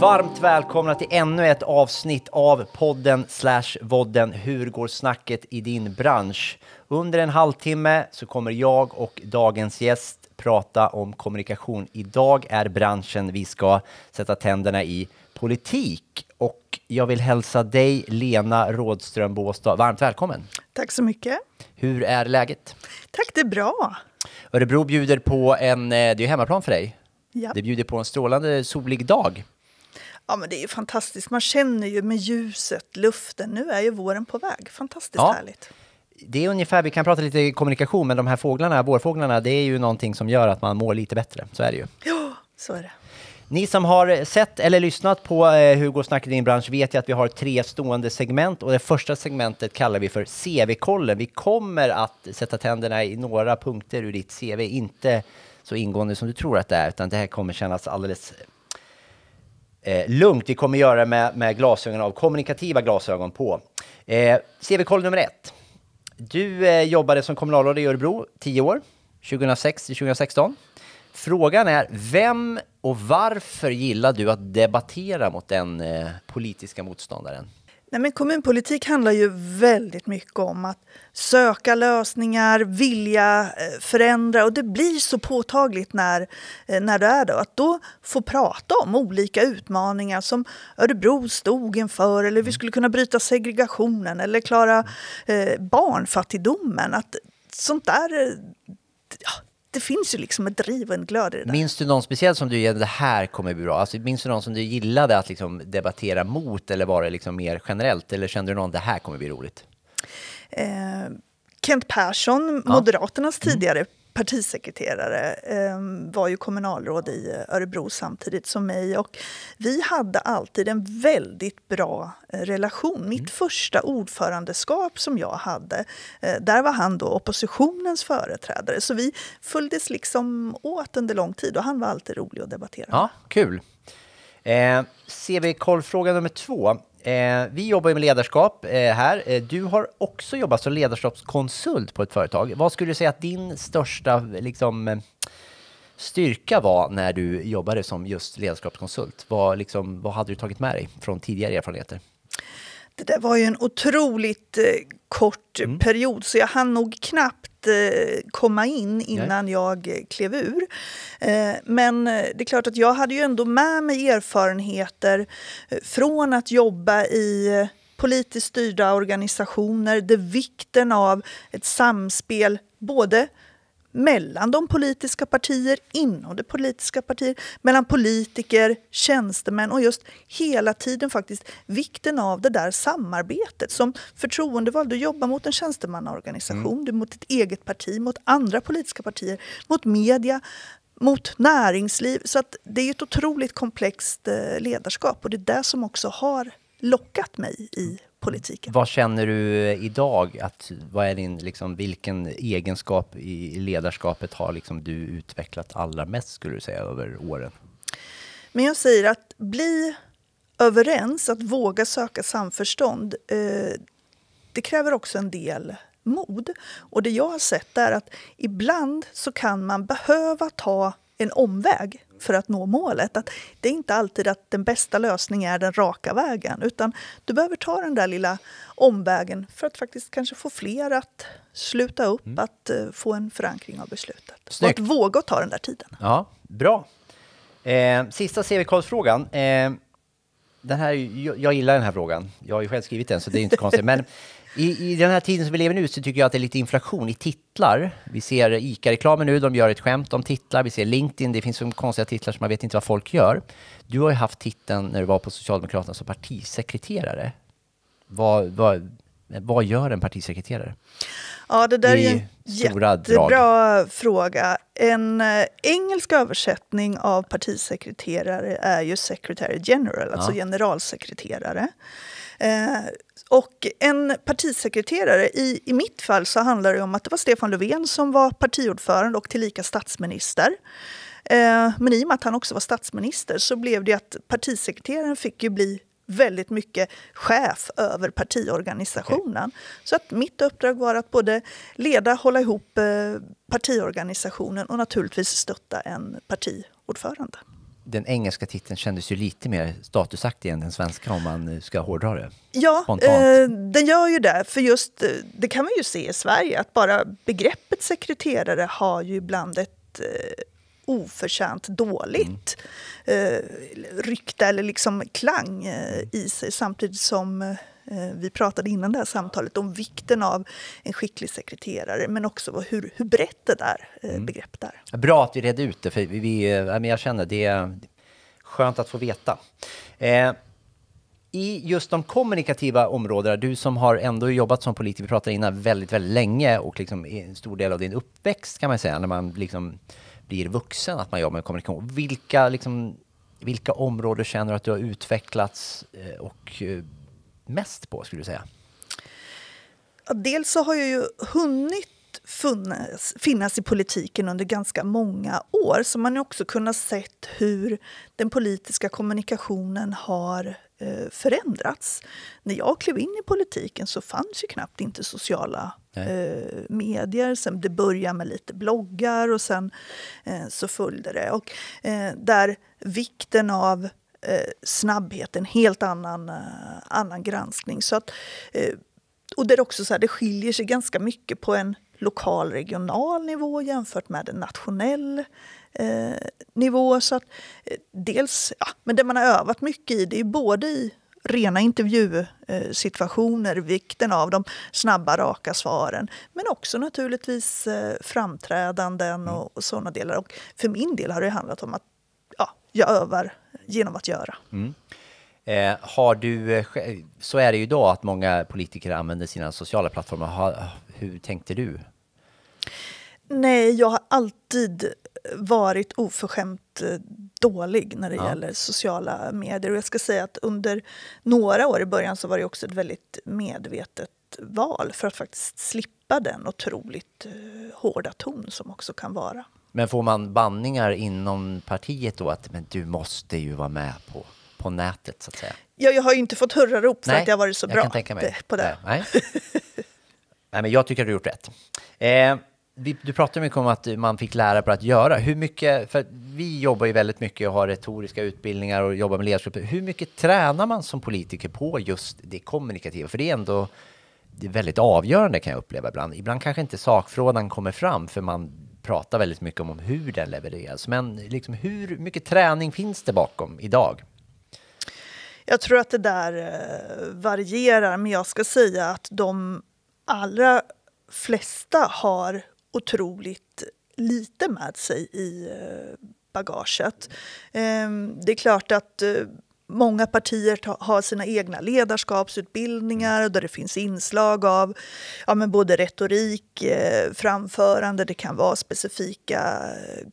Varmt välkomna till ännu ett avsnitt av podden slash vodden Hur går snacket i din bransch? Under en halvtimme så kommer jag och dagens gäst prata om kommunikation. Idag är branschen vi ska sätta tänderna i politik och jag vill hälsa dig Lena Rådström Båstad varmt välkommen. Tack så mycket. Hur är läget? Tack, det är bra. Örebro bjuder på en, eh, det är hemmaplan för dig. Ja. Det bjuder på en strålande solig dag. Ja, men det är ju fantastiskt. Man känner ju med ljuset, luften. Nu är ju våren på väg. Fantastiskt ja. härligt. Det är ungefär, vi kan prata lite kommunikation, men de här fåglarna, vårfåglarna, det är ju någonting som gör att man mår lite bättre. Så är det ju. Ja, så är det. Ni som har sett eller lyssnat på eh, snack i din bransch vet ju att vi har tre stående segment och det första segmentet kallar vi för CV-kollen. Vi kommer att sätta tänderna i några punkter ur ditt CV, inte så ingående som du tror att det är, utan det här kommer kännas alldeles eh, lugnt. Vi kommer göra det med, med glasögon av kommunikativa glasögon på. Eh, CV-koll nummer ett. Du eh, jobbade som kommunalråd i Örebro 10 år, 2006 till 2016. Frågan är, vem och varför gillar du att debattera mot den eh, politiska motståndaren? Nej, men kommunpolitik handlar ju väldigt mycket om att söka lösningar, vilja eh, förändra och det blir så påtagligt när, eh, när det är då. Att då få prata om olika utmaningar som Örebro stod inför eller vi mm. skulle kunna bryta segregationen eller klara mm. eh, barnfattigdomen. Att sånt där eh, ja, det finns ju liksom ett driv och en glöd i det där. Minns du någon speciell som du, det här kommer bli bra? Alltså, minns du någon som du gillade att liksom debattera mot eller var det liksom mer generellt? Eller kände du någon, det här kommer bli roligt? Eh, Kent Persson, ja. Moderaternas tidigare partisekreterare, ehm, var ju kommunalråd i Örebro samtidigt som mig. Och vi hade alltid en väldigt bra eh, relation. Mitt mm. första ordförandeskap som jag hade, eh, där var han då oppositionens företrädare. Så vi följdes liksom åt under lång tid och han var alltid rolig att debattera Ja, kul. Eh, CB-kollfråga nummer två. Eh, vi jobbar ju med ledarskap eh, här. Eh, du har också jobbat som ledarskapskonsult på ett företag. Vad skulle du säga att din största liksom, styrka var när du jobbade som just ledarskapskonsult? Vad, liksom, vad hade du tagit med dig från tidigare erfarenheter? Det där var ju en otroligt eh, kort mm. period, så jag hann nog knappt Eh, komma in innan Nej. jag klev ur. Eh, men eh, det är klart att jag hade ju ändå med mig erfarenheter från att jobba i politiskt styrda organisationer, det vikten av ett samspel både mellan de politiska partier, inom det politiska partier, mellan politiker, tjänstemän och just hela tiden faktiskt vikten av det där samarbetet. Som förtroendevald, du jobbar mot en tjänstemannaorganisation, mm. du mot ditt eget parti, mot andra politiska partier, mot media, mot näringsliv. Så att det är ett otroligt komplext eh, ledarskap och det är det som också har lockat mig i politiken. Vad känner du idag? Att, vad är din, liksom, vilken egenskap i ledarskapet har liksom, du utvecklat allra mest skulle du säga över åren? Men jag säger att bli överens, att våga söka samförstånd, eh, det kräver också en del mod. Och det jag har sett är att ibland så kan man behöva ta en omväg för att nå målet. Att det är inte alltid att den bästa lösningen är den raka vägen utan du behöver ta den där lilla omvägen för att faktiskt kanske få fler att sluta upp, mm. att uh, få en förankring av beslutet. Snyggt. Och att våga ta den där tiden. Ja, bra. Eh, sista CV-kollsfrågan. Eh, jag, jag, gillar den här frågan. Jag har ju själv skrivit den, så det är inte konstigt. Men i, I den här tiden som vi lever nu så tycker jag att det är lite inflation i titlar. Vi ser ICA-reklamen nu, de gör ett skämt om titlar. Vi ser LinkedIn, det finns så konstiga titlar som man vet inte vad folk gör. Du har ju haft titeln när du var på Socialdemokraterna som partisekreterare. Vad, vad, vad gör en partisekreterare? Ja, det där I är en jättebra drag. fråga. En eh, engelsk översättning av partisekreterare är ju secretary general, alltså ja. alltså generalsekreterare. Eh, och en partisekreterare, i, i mitt fall så handlar det om att det var Stefan Löfven som var partiordförande och tillika statsminister. Eh, men i och med att han också var statsminister så blev det att partisekreteraren fick ju bli väldigt mycket chef över partiorganisationen. Okay. Så att mitt uppdrag var att både leda, hålla ihop eh, partiorganisationen och naturligtvis stötta en partiordförande den engelska titeln kändes ju lite mer statusaktig än den svenska om man ska hårdra det. Ja, eh, den gör ju det. För just, eh, det kan man ju se i Sverige, att bara begreppet sekreterare har ju ibland ett eh, oförtjänt dåligt mm. eh, rykte eller liksom klang eh, i sig samtidigt som eh, Eh, vi pratade innan det här samtalet om vikten av en skicklig sekreterare, men också hur, hur brett det där eh, mm. begreppet är. Bra att vi redde ut det, för vi, vi, eh, jag känner det är skönt att få veta. Eh, i just de kommunikativa områdena, du som har ändå jobbat som politiker, vi pratade innan, väldigt, väldigt länge och liksom en stor del av din uppväxt kan man säga, när man liksom blir vuxen, att man jobbar med kommunikation. Vilka, liksom, vilka områden känner du att du har utvecklats och mest på? skulle du säga? Dels så har jag ju hunnit funnits, finnas i politiken under ganska många år så man har också kunnat se hur den politiska kommunikationen har eh, förändrats. När jag klev in i politiken så fanns ju knappt inte sociala eh, medier. Sen det började med lite bloggar och sen eh, så följde det. Och, eh, där vikten av Eh, snabbhet, en helt annan, eh, annan granskning. Så att, eh, och det är också så här, det skiljer sig ganska mycket på en lokal regional nivå jämfört med en nationell nivå. Så att, dels, ja, men det man har övat mycket i, det är både i rena intervjusituationer, vikten av de snabba, raka svaren. Men också naturligtvis framträdanden mm. och, och sådana delar. Och för min del har det handlat om att jag övar genom att göra. Mm. Eh, har du, eh, så är det ju idag att många politiker använder sina sociala plattformar. Ha, hur tänkte du? Nej, jag har alltid varit oförskämt eh, dålig när det ja. gäller sociala medier. Och jag ska säga att under några år i början så var det också ett väldigt medvetet val för att faktiskt slippa den otroligt eh, hårda ton som också kan vara. Men får man banningar inom partiet då att men du måste ju vara med på, på nätet så att säga? Ja, jag har ju inte fått hurrarop för Nej, att jag varit så jag bra på det. Nej. Nej. men jag tycker du har gjort rätt. Eh, du pratade mycket om att man fick lära på att göra. Hur mycket, för vi jobbar ju väldigt mycket och har retoriska utbildningar och jobbar med ledarskap. Hur mycket tränar man som politiker på just det kommunikativa? För det är ändå det är väldigt avgörande kan jag uppleva ibland. Ibland kanske inte sakfrågan kommer fram för man pratar väldigt mycket om, om hur den levereras. Men liksom, hur mycket träning finns det bakom idag? Jag tror att det där eh, varierar, men jag ska säga att de allra flesta har otroligt lite med sig i eh, bagaget. Ehm, det är klart att eh, Många partier har sina egna ledarskapsutbildningar där det finns inslag av ja, men både retorik, eh, framförande, det kan vara specifika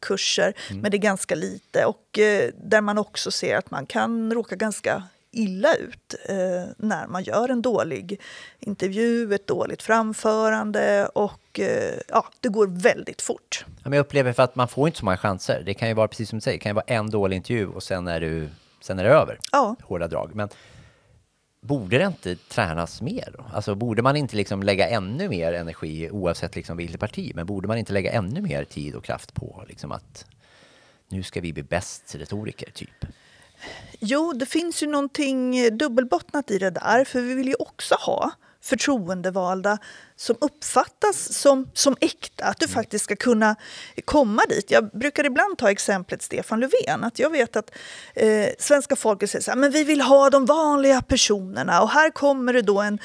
kurser, mm. men det är ganska lite. Och eh, där man också ser att man kan råka ganska illa ut eh, när man gör en dålig intervju, ett dåligt framförande och eh, ja, det går väldigt fort. Ja, men jag upplever för att man får inte så många chanser. Det kan ju vara precis som du säger, det kan ju vara en dålig intervju och sen är du sen är det över. Ja. Hårda drag. Men borde det inte tränas mer? Då? Alltså borde man inte liksom lägga ännu mer energi, oavsett liksom vilket parti, men borde man inte lägga ännu mer tid och kraft på liksom att nu ska vi bli bäst retoriker, typ? Jo, det finns ju någonting dubbelbottnat i det där, för vi vill ju också ha förtroendevalda som uppfattas som, som äkta, att du mm. faktiskt ska kunna komma dit. Jag brukar ibland ta exemplet Stefan Löfven, att jag vet att eh, svenska folket säger så här, men vi vill ha de vanliga personerna och här kommer det då en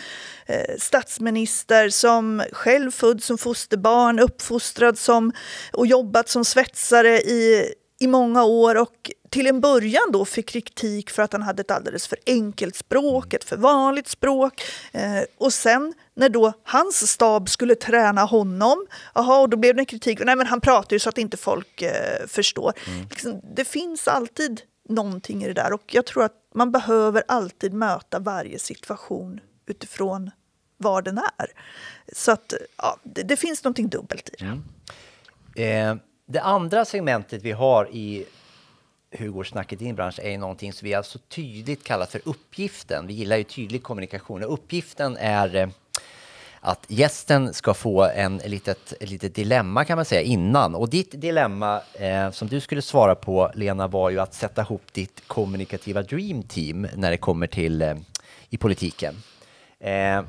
eh, statsminister som själv född som fosterbarn, uppfostrad som och jobbat som svetsare i, i många år och till en början då fick kritik för att han hade ett alldeles för enkelt språk, ett för vanligt språk. Eh, och sen när då hans stab skulle träna honom, aha, och då blev det kritik. Nej, men han pratar ju så att inte folk eh, förstår. Mm. Liksom, det finns alltid någonting i det där och jag tror att man behöver alltid möta varje situation utifrån var den är. Så att ja, det, det finns någonting dubbelt i det. Mm. Eh, det andra segmentet vi har i hur går snacket i din bransch är ju någonting som vi alltså tydligt kallar för uppgiften. Vi gillar ju tydlig kommunikation och uppgiften är eh, att gästen ska få en litet, litet dilemma kan man säga innan. Och ditt dilemma eh, som du skulle svara på Lena var ju att sätta ihop ditt kommunikativa dream team när det kommer till eh, i politiken. Eh,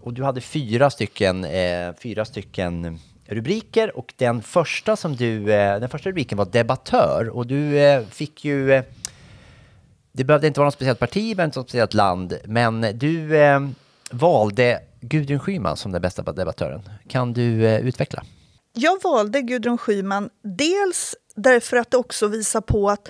och du hade fyra stycken, eh, fyra stycken rubriker och den första, som du, eh, den första rubriken var debattör och du eh, fick ju eh, det behövde inte vara något speciellt parti, men något speciellt land. Men du valde Gudrun Schyman som den bästa debattören. Kan du utveckla? Jag valde Gudrun Schyman dels därför att det också visar på att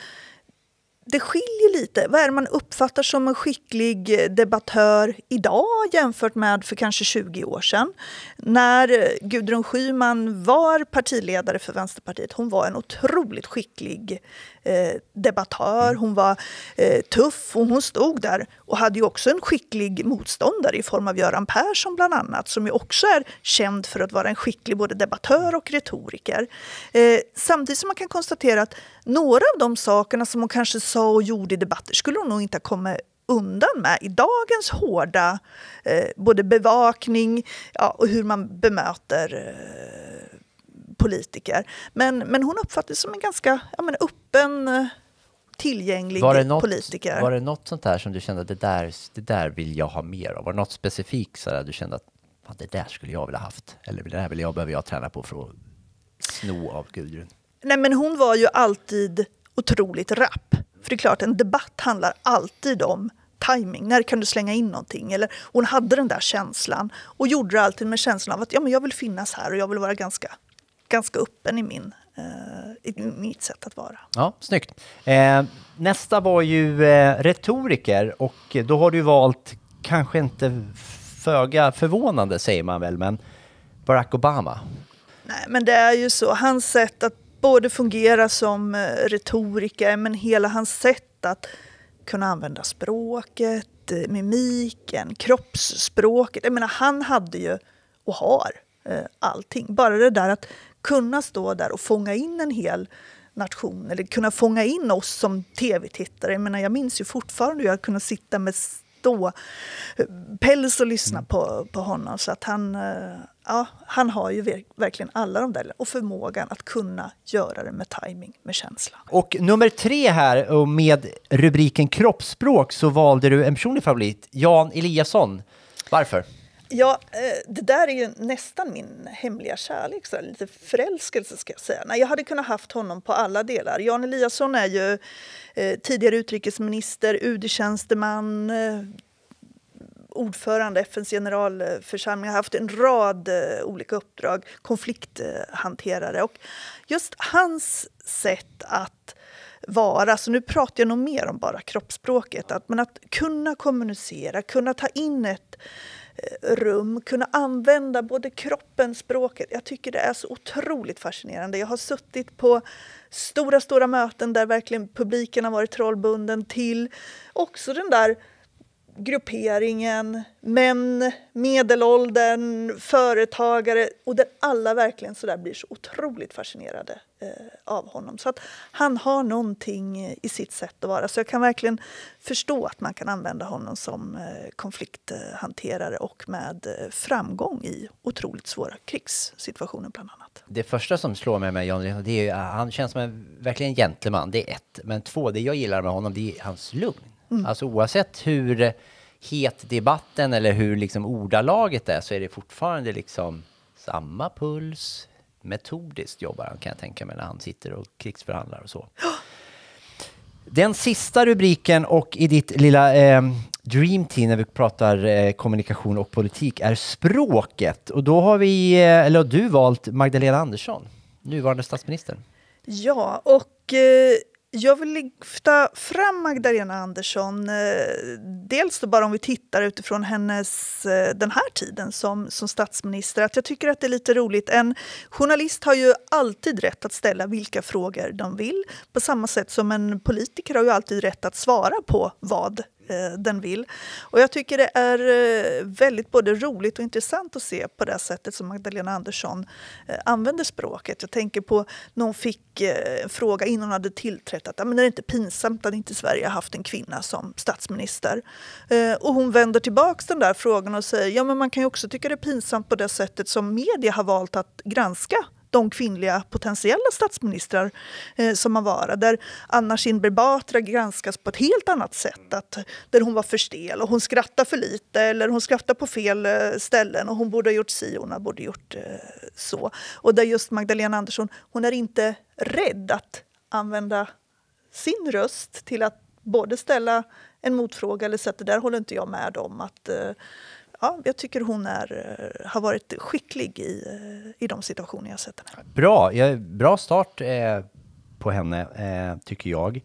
det skiljer lite. Vad är det man uppfattar som en skicklig debattör idag jämfört med för kanske 20 år sedan? När Gudrun Schyman var partiledare för Vänsterpartiet, hon var en otroligt skicklig eh, debattör. Hon var eh, tuff och hon stod där och hade ju också en skicklig motståndare i form av Göran Persson bland annat, som ju också är känd för att vara en skicklig både debattör och retoriker. Eh, samtidigt som man kan konstatera att några av de sakerna som hon kanske sa och gjorde i debatter skulle hon nog inte ha kommit undan med i dagens hårda eh, både bevakning ja, och hur man bemöter eh, politiker. Men, men hon uppfattades som en ganska ja, men öppen, tillgänglig var det något, politiker. Var det något sånt där som du kände att det där, det där vill jag ha mer av? Var det något specifikt så du kände att fan, det där skulle jag vilja haft? Eller det där vill jag, behöver jag träna på för att sno av Gudrun? Nej, men hon var ju alltid otroligt rapp. För det är klart, en debatt handlar alltid om timing. När kan du slänga in någonting? Eller, hon hade den där känslan och gjorde det alltid med känslan av att ja, men jag vill finnas här och jag vill vara ganska, ganska öppen i, min, eh, i mitt sätt att vara. Ja, snyggt. Eh, nästa var ju eh, retoriker och då har du valt, kanske inte föga förvånande säger man väl, men Barack Obama. Nej, men det är ju så. Hans sätt att både fungera som eh, retoriker, men hela hans sätt att kunna använda språket, eh, mimiken, kroppsspråket. Jag menar, han hade ju, och har, eh, allting. Bara det där att kunna stå där och fånga in en hel nation eller kunna fånga in oss som tv-tittare. Jag, jag minns ju fortfarande hur jag kunde sitta med stå päls och lyssna mm. på, på honom. Så att han, eh, ja, han har ju verkligen alla de där och förmågan att kunna göra det med timing, med känsla. Och nummer tre här, med rubriken kroppsspråk så valde du en personlig favorit, Jan Eliasson. Varför? Ja, eh, det där är ju nästan min hemliga kärlek, så lite förälskelse ska jag säga. Nej, jag hade kunnat haft honom på alla delar. Jan Eliasson är ju eh, tidigare utrikesminister, UD-tjänsteman, eh, ordförande FNs generalförsamling, har haft en rad olika uppdrag, konflikthanterare. Och just hans sätt att vara. Så nu pratar jag nog mer om bara kroppsspråket. Att, men att kunna kommunicera, kunna ta in ett rum kunna använda både kroppen, språket. Jag tycker det är så otroligt fascinerande. Jag har suttit på stora, stora möten där verkligen publiken har varit trollbunden till också den där grupperingen, män, medelåldern, företagare och där alla verkligen så där blir så otroligt fascinerade eh, av honom. Så att han har någonting i sitt sätt att vara. Så jag kan verkligen förstå att man kan använda honom som eh, konflikthanterare och med eh, framgång i otroligt svåra krigssituationer bland annat. Det första som slår mig med John det är att han känns som en verkligen gentleman, det är ett. Men två, det jag gillar med honom, det är hans lugn. Mm. Alltså oavsett hur het debatten eller hur liksom ordalaget är så är det fortfarande liksom samma puls. Metodiskt jobbar han kan jag tänka mig när han sitter och krigsförhandlar och så. Den sista rubriken och i ditt lilla eh, dream team när vi pratar eh, kommunikation och politik är språket. Och då har vi, eh, eller har du valt Magdalena Andersson, nuvarande statsministern. Ja, och eh, jag vill lyfta fram Magdalena Andersson. Eh, dels då bara om vi tittar utifrån hennes, eh, den här tiden som, som statsminister. Att jag tycker att det är lite roligt. En journalist har ju alltid rätt att ställa vilka frågor de vill. På samma sätt som en politiker har ju alltid rätt att svara på vad Eh, den vill. Och jag tycker det är eh, väldigt både roligt och intressant att se på det sättet som Magdalena Andersson eh, använder språket. Jag tänker på när hon fick en fråga innan hon hade tillträtt att men är det inte pinsamt att inte Sverige haft en kvinna som statsminister? Och hon vänder tillbaks den där frågan och säger ja men man kan ju också tycka det är pinsamt på det sättet som media har valt att granska de kvinnliga potentiella statsministrar eh, som man vara. Där Anna Kinberg Batra granskas på ett helt annat sätt. Att, där hon var för stel och hon skrattar för lite eller hon skrattar på fel eh, ställen och hon borde ha gjort si och hon borde ha gjort eh, så. Och där just Magdalena Andersson, hon är inte rädd att använda sin röst till att både ställa en motfråga eller säga att det där håller inte jag med om. Att, eh, ja, jag tycker hon är, eh, har varit skicklig i, eh, i de situationer jag sett henne. Bra, bra start eh, på henne, eh, tycker jag.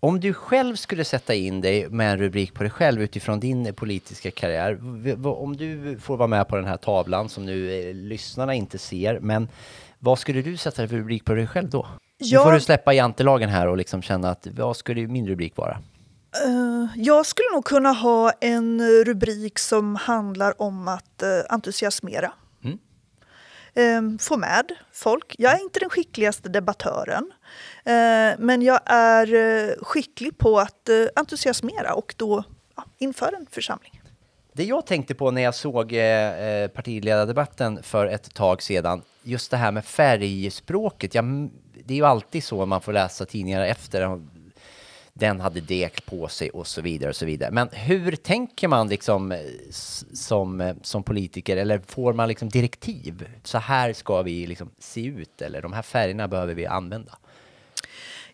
Om du själv skulle sätta in dig med en rubrik på dig själv utifrån din politiska karriär. Om du får vara med på den här tavlan som nu eh, lyssnarna inte ser. Men vad skulle du sätta för rubrik på dig själv då? Ja. Nu får du släppa jantelagen här och liksom känna att vad skulle min rubrik vara? Eh, jag skulle nog kunna ha en rubrik som handlar om att eh, entusiasmera. Mm. Ehm, få med folk. Jag är inte den skickligaste debattören, eh, men jag är skicklig på att entusiasmera och då inför en församling. Det jag tänkte på när jag såg partiledardebatten för ett tag sedan, just det här med färgspråket. det är ju alltid så man får läsa tidningar efter den hade dek på sig och så vidare och så vidare. Men hur tänker man liksom eh, som, eh, som politiker eller får man liksom direktiv? Så här ska vi liksom se ut eller de här färgerna behöver vi använda?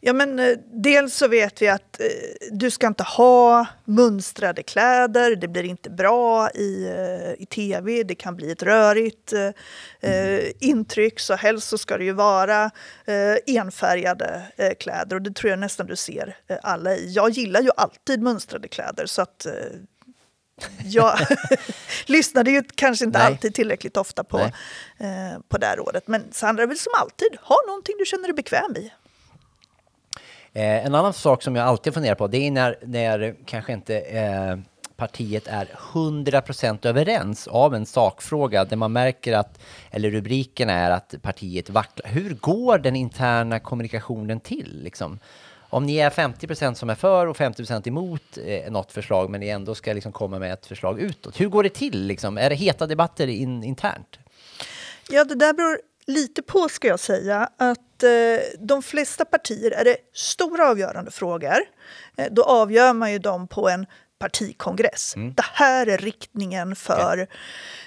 Ja, men eh, dels så vet vi att eh, du ska inte ha mönstrade kläder, det blir inte bra i, eh, i tv, det kan bli ett rörigt eh, eh, intryck, så helst så ska det ju vara eh, enfärgade kläder och det tror jag nästan du ser alla i. Jag gillar ju alltid mönstrade kläder så att jag lyssnade ju kanske inte Nej. alltid tillräckligt ofta på, på det här rådet, men Sandra vill som alltid ha någonting du känner dig bekväm i. Eh, en annan sak som jag alltid funderar på, det är när, när kanske inte eh, partiet är 100% överens av en sakfråga där man märker att, eller rubriken är att partiet vacklar. Hur går den interna kommunikationen till? Liksom? Om ni är 50% som är för och 50% emot eh, något förslag, men ni ändå ska liksom komma med ett förslag utåt. Hur går det till? Liksom? Är det heta debatter in, internt? Ja, det där beror lite på, ska jag säga, att eh, de flesta partier är det stora avgörande frågor. Eh, då avgör man ju dem på en partikongress. Mm. Det här är riktningen för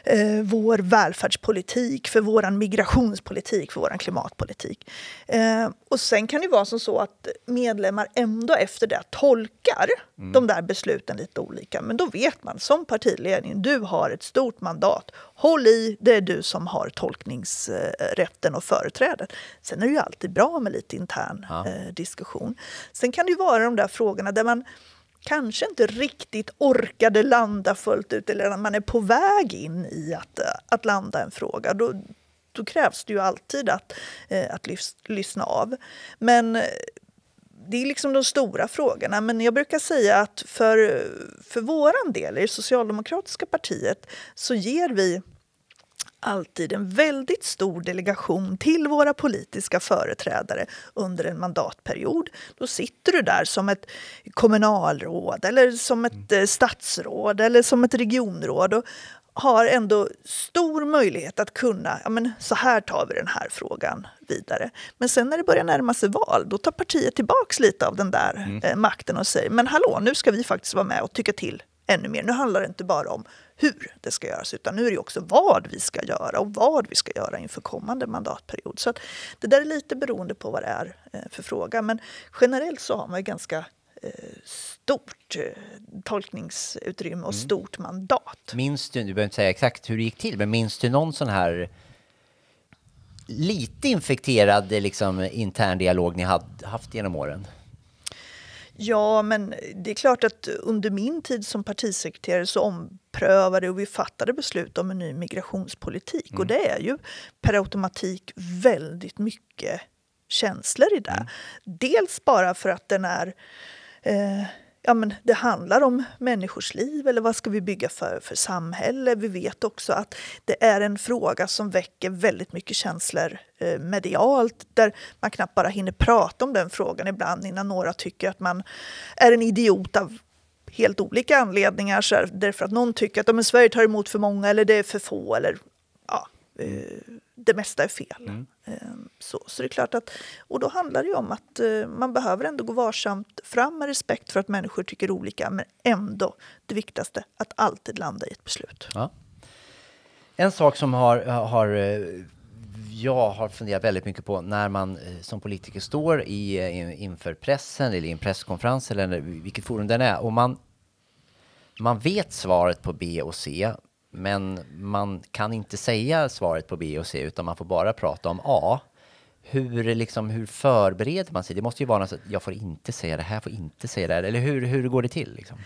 eh, vår välfärdspolitik, för vår migrationspolitik, för vår klimatpolitik. Eh, och sen kan det vara som så att medlemmar ändå efter det tolkar mm. de där besluten lite olika. Men då vet man som partiledning, du har ett stort mandat. Håll i, det är du som har tolkningsrätten och företrädet. Sen är det ju alltid bra med lite intern ja. eh, diskussion. Sen kan det ju vara de där frågorna där man kanske inte riktigt orkade landa fullt ut eller när man är på väg in i att, eh, att landa en fråga. Då, då krävs det ju alltid att, eh, att lys, lyssna av. Men eh, det är liksom de stora frågorna. Men jag brukar säga att för, för vår del, i det socialdemokratiska partiet, så ger vi alltid en väldigt stor delegation till våra politiska företrädare under en mandatperiod. Då sitter du där som ett kommunalråd eller som ett mm. eh, statsråd eller som ett regionråd och har ändå stor möjlighet att kunna, ja men så här tar vi den här frågan vidare. Men sen när det börjar närma sig val, då tar partiet tillbaks lite av den där mm. Eh, makten och säger, men hallå, nu ska vi faktiskt vara med och tycka till ännu mer. Nu handlar det inte bara om hur det ska göras utan nu är det också vad vi ska göra och vad vi ska göra inför kommande mandatperiod. Så Det där är lite beroende på vad det är eh, för fråga men generellt så har man ganska eh, stort eh, tolkningsutrymme och mm. stort mandat. Minns du, du behöver inte säga exakt hur det gick till, men minns du någon sån här lite infekterad liksom, intern dialog ni hade haft genom åren? Ja, men det är klart att under min tid som partisekreterare så omprövade och vi fattade beslut om en ny migrationspolitik. Mm. Och det är ju per automatik väldigt mycket känslor i det. Mm. Dels bara för att den är eh, ja, men det handlar om människors liv eller vad ska vi bygga för, för samhälle? Vi vet också att det är en fråga som väcker väldigt mycket känslor eh, medialt där man knappt bara hinner prata om den frågan ibland innan några tycker att man är en idiot av helt olika anledningar. Så här, därför att någon tycker att Sverige tar emot för många eller det är för få eller Eh, det mesta är fel. Mm. Ehm, så, så det är klart att, och då handlar det om att eh, man behöver ändå gå varsamt fram med respekt för att människor tycker olika, men ändå det viktigaste, att alltid landa i ett beslut. Ja. En sak som har, har, eh, jag har funderat väldigt mycket på när man som politiker står i, inför pressen eller i en presskonferens eller vilket forum den är och man, man vet svaret på B och C men man kan inte säga svaret på B och C utan man får bara prata om A. Hur, liksom, hur förbereder man sig? Det måste ju vara något att jag får inte säga det här, får inte säga det här. Eller hur, hur går det till? Liksom?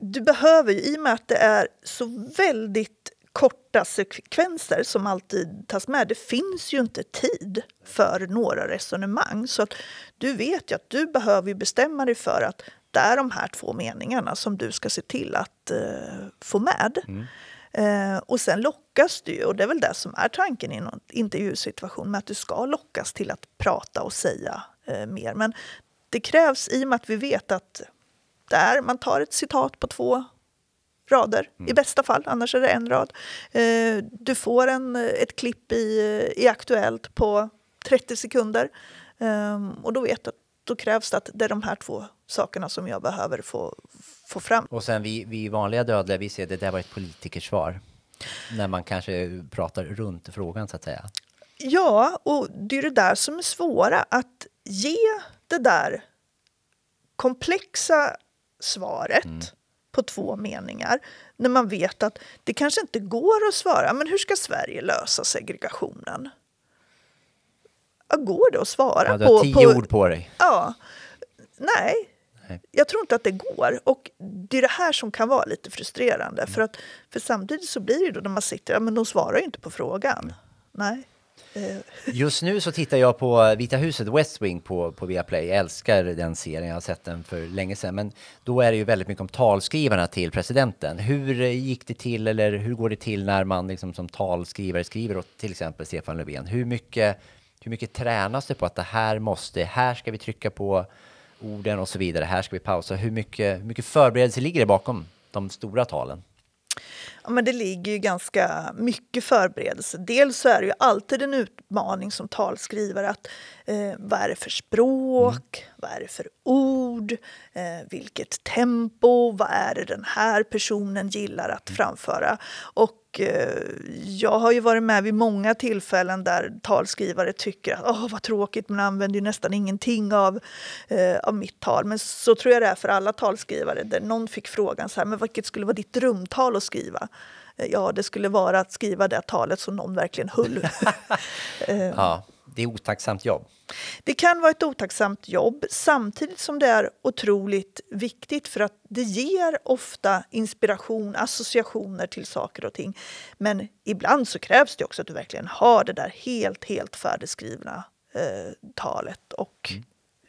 Du behöver ju, i och med att det är så väldigt korta sekvenser som alltid tas med. Det finns ju inte tid för några resonemang. Så att du vet ju att du behöver bestämma dig för att det är de här två meningarna som du ska se till att eh, få med. Mm. Eh, och sen lockas du, ju, och det är väl det som är tanken i en intervjusituation, med att du ska lockas till att prata och säga eh, mer. Men det krävs, i och med att vi vet att där man tar ett citat på två rader mm. i bästa fall, annars är det en rad. Eh, du får en, eh, ett klipp i, i Aktuellt på 30 sekunder ehm, och då vet du att då krävs det att det är de här två sakerna som jag behöver få, få fram. Och sen vi, vi vanliga dödliga, vi ser det där var ett politikersvar. När man kanske pratar runt frågan så att säga. Ja, och det är det där som är svåra, att ge det där komplexa svaret mm. på två meningar när man vet att det kanske inte går att svara. Men hur ska Sverige lösa segregationen? går det att svara på? Ja, du har tio på, ord på dig. Ja. Nej, jag tror inte att det går. Och det är det här som kan vara lite frustrerande. Mm. För, att, för samtidigt så blir det då när man sitter, ja men de svarar ju inte på frågan. Mm. Nej. Eh. Just nu så tittar jag på Vita huset, West Wing på, på Viaplay. Jag älskar den serien, jag har sett den för länge sedan. Men då är det ju väldigt mycket om talskrivarna till presidenten. Hur gick det till, eller hur går det till när man liksom som talskrivare skriver åt till exempel Stefan Löfven? Hur mycket, hur mycket tränas det på att det här måste, här ska vi trycka på orden och så vidare. Här ska vi pausa. Hur mycket, mycket förberedelse ligger det bakom de stora talen? Ja, men det ligger ju ganska mycket förberedelse. Dels så är det ju alltid en utmaning som talskrivare att eh, vad är det för språk, mm. vad är det för ord, eh, vilket tempo, vad är det den här personen gillar att mm. framföra. Och eh, jag har ju varit med vid många tillfällen där talskrivare tycker att åh vad tråkigt, man använder ju nästan ingenting av, eh, av mitt tal. Men så tror jag det är för alla talskrivare. Där någon fick frågan så här, men vilket skulle vara ditt drömtal att skriva? Eh, ja, det skulle vara att skriva det talet som någon verkligen höll. Eh, ja, det är otacksamt jobb. Det kan vara ett otacksamt jobb samtidigt som det är otroligt viktigt för att det ger ofta inspiration, associationer till saker och ting. Men ibland så krävs det också att du verkligen har det där helt, helt färdigskrivna eh, talet och mm.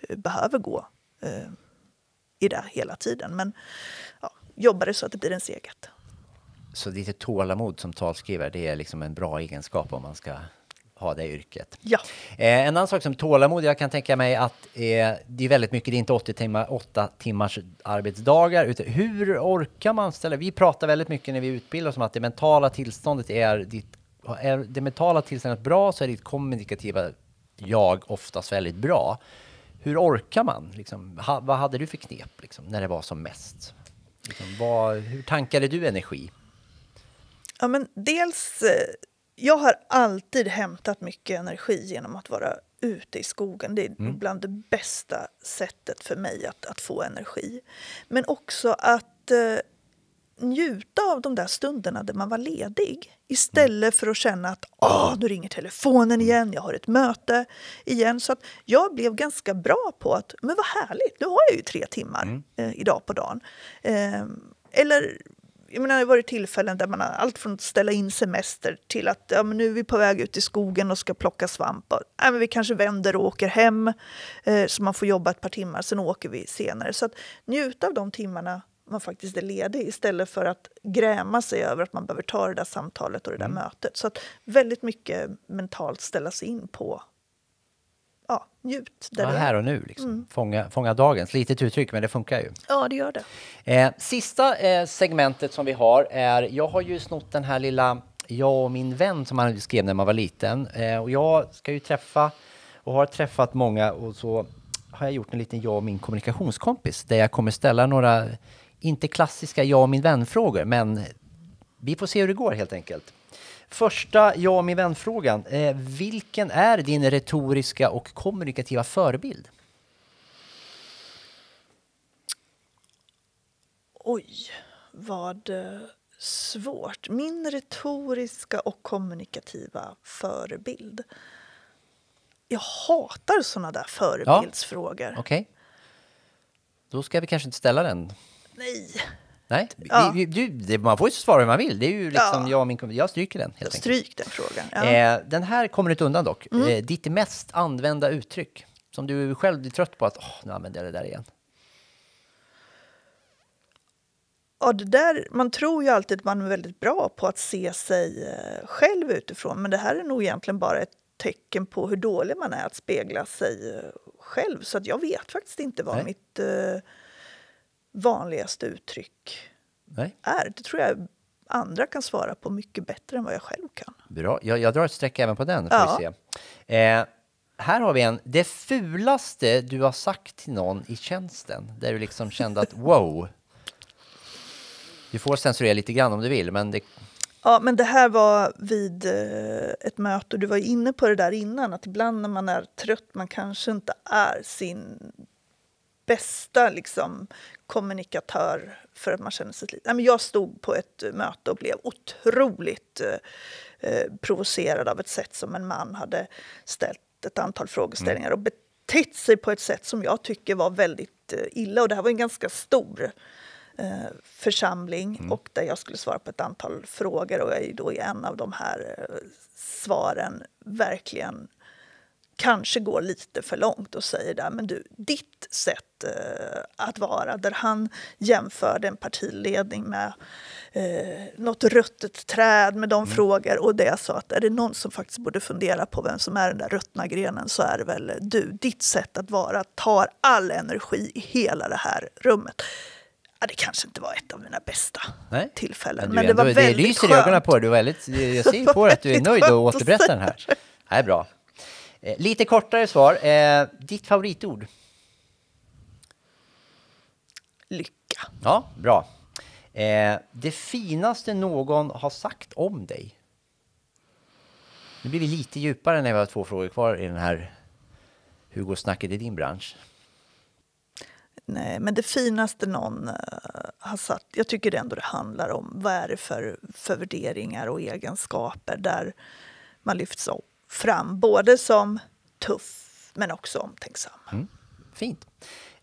Eh, behöver gå eh, i det hela tiden. Men ja, jobba det så att det blir ens eget. Så lite tålamod som talskrivare, det är liksom en bra egenskap om man ska ha det yrket. Ja. Eh, en annan sak som tålamod, jag kan tänka mig att eh, det är väldigt mycket, det är inte 80 timmar, 8 timmars arbetsdagar. Utan hur orkar man ställa? Vi pratar väldigt mycket när vi utbildar oss om att det mentala tillståndet är ditt, är det mentala tillståndet bra så är ditt kommunikativa jag oftast väldigt bra. Hur orkar man? Liksom, ha, vad hade du för knep liksom, när det var som mest? Liksom, vad, hur tankade du energi? Ja, men dels, eh, jag har alltid hämtat mycket energi genom att vara ute i skogen. Det är mm. bland det bästa sättet för mig att, att få energi. Men också att eh, njuta av de där stunderna där man var ledig istället för att känna att Åh, nu ringer telefonen mm. igen, jag har ett möte igen. Så att jag blev ganska bra på att men vad härligt, nu har jag ju tre timmar mm. eh, idag på dagen. Eh, eller jag menar, det har varit tillfällen där man har allt från att ställa in semester till att ja, nu är vi på väg ut i skogen och ska plocka svamp. Och, ja, vi kanske vänder och åker hem eh, så man får jobba ett par timmar, sen åker vi senare. Så att njuta av de timmarna man faktiskt är ledig istället för att gräma sig över att man behöver ta det där samtalet och det där mm. mötet. Så att väldigt mycket mentalt ställas in på ja, njut. Där ja, här och nu, liksom. Mm. fånga, fånga dagen. Litet uttryck, men det funkar ju. Ja, det gör det. Eh, sista eh, segmentet som vi har är, jag har ju snott den här lilla jag och min vän som han skrev när man var liten. Eh, och jag ska ju träffa och har träffat många och så har jag gjort en liten jag och min kommunikationskompis där jag kommer ställa några, inte klassiska jag och min vän-frågor, men vi får se hur det går helt enkelt. Första ja min vän-frågan. Eh, vilken är din retoriska och kommunikativa förebild? Oj, vad eh, svårt. Min retoriska och kommunikativa förebild. Jag hatar såna där förebildsfrågor. Ja. Okej. Okay. Då ska vi kanske inte ställa den. Nej. Nej, ja. vi, vi, du, man får ju svara hur man vill. Det är ju liksom ja. jag, min, jag stryker den. Helt Stryk enkelt. den frågan. Ja. Eh, den här kommer inte undan dock. Mm. Eh, ditt mest använda uttryck som du själv blir trött på att oh, nu använder jag det där igen. Ja, det där, man tror ju alltid att man är väldigt bra på att se sig eh, själv utifrån men det här är nog egentligen bara ett tecken på hur dålig man är att spegla sig eh, själv. Så att jag vet faktiskt inte vad Nej. mitt... Eh, vanligaste uttryck Nej. är. Det tror jag andra kan svara på mycket bättre än vad jag själv kan. Bra. Jag, jag drar ett streck även på den. Får ja. se. Eh, här har vi en. Det fulaste du har sagt till någon i tjänsten, där du liksom kände att wow. Du får censurera lite grann om du vill, men det... Ja, men det här var vid eh, ett möte du var inne på det där innan att ibland när man är trött, man kanske inte är sin bästa liksom, kommunikatör för att man känner sig lite... Jag stod på ett möte och blev otroligt eh, provocerad av ett sätt som en man hade ställt ett antal frågeställningar mm. och betett sig på ett sätt som jag tycker var väldigt eh, illa. Och det här var en ganska stor eh, församling mm. och där jag skulle svara på ett antal frågor och jag är då i en av de här svaren verkligen kanske går lite för långt och säger där, men du, ditt sätt eh, att vara, där han jämförde en partiledning med eh, något ruttet träd med de mm. frågor och det sa att är det någon som faktiskt borde fundera på vem som är den där ruttna grenen så är det väl du. Ditt sätt att vara tar all energi i hela det här rummet. Ja, det kanske inte var ett av mina bästa Nej. tillfällen, men, men ändå, det var väldigt skönt. Det lyser i ögonen på dig, jag ser på dig att du är nöjd och återberättar den här. Det är bra. Eh, lite kortare svar. Eh, ditt favoritord? Lycka. Ja, bra. Eh, det finaste någon har sagt om dig? Nu blir vi lite djupare när vi har två frågor kvar i den här hur går snacket i din bransch? Nej, men det finaste någon uh, har sagt. jag tycker det ändå det handlar om vad är det för, för värderingar och egenskaper där man lyfts upp fram, både som tuff men också omtänksam. Mm. Fint.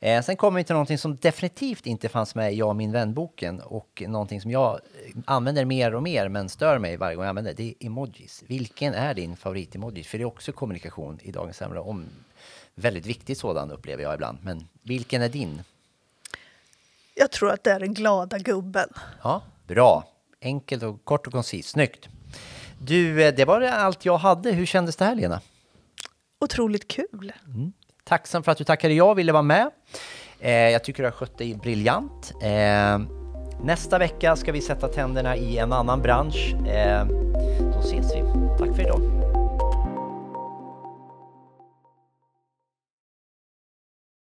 Eh, sen kommer vi till någonting som definitivt inte fanns med i Jag och min vän-boken och någonting som jag använder mer och mer men stör mig varje gång jag använder det. Det är emojis. Vilken är din favorit-emoji? För det är också kommunikation i dagens samhälle. Om väldigt viktig sådan upplever jag ibland. Men vilken är din? Jag tror att det är den glada gubben. Ja, bra. Enkelt och kort och koncist. Snyggt. Du, eh, det var allt jag hade. Hur kändes det här, Lena? Otroligt kul. Mm. Tacksam för att du tackade jag ville vara med. Eh, jag tycker du har skött dig briljant. Eh, nästa vecka ska vi sätta tänderna i en annan bransch. Eh, då ses vi. Tack för idag.